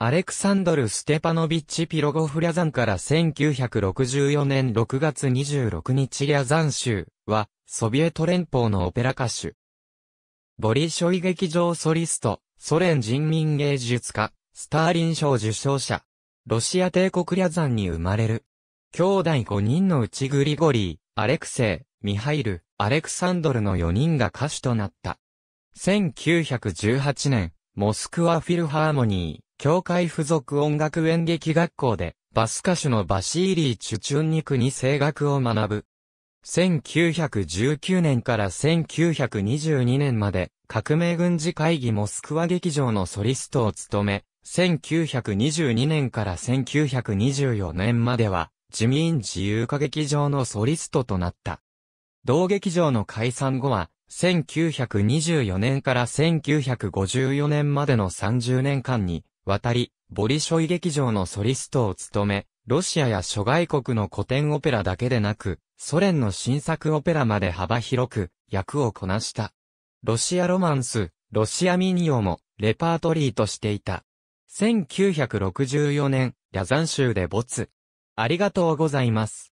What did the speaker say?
アレクサンドル・ステパノビッチ・ピロゴフリャザンから1964年6月26日リャザン州は、ソビエト連邦のオペラ歌手。ボリショイ劇場ソリスト、ソ連人民芸術家、スターリン賞受賞者。ロシア帝国リャザンに生まれる。兄弟5人のうちグリゴリー、アレクセイ、ミハイル、アレクサンドルの4人が歌手となった。1918年、モスクワフィルハーモニー。教会附属音楽演劇学校で、バス歌手のバシーリー・チュチュンニクに声楽を学ぶ。1919年から1922年まで、革命軍事会議モスクワ劇場のソリストを務め、1922年から1924年までは、自民自由歌劇場のソリストとなった。同劇場の解散後は、1924年から1954年までの30年間に、渡り、ボリショイ劇場のソリストを務め、ロシアや諸外国の古典オペラだけでなく、ソ連の新作オペラまで幅広く役をこなした。ロシアロマンス、ロシアミニオもレパートリーとしていた。1964年、リャザン州で没。ありがとうございます。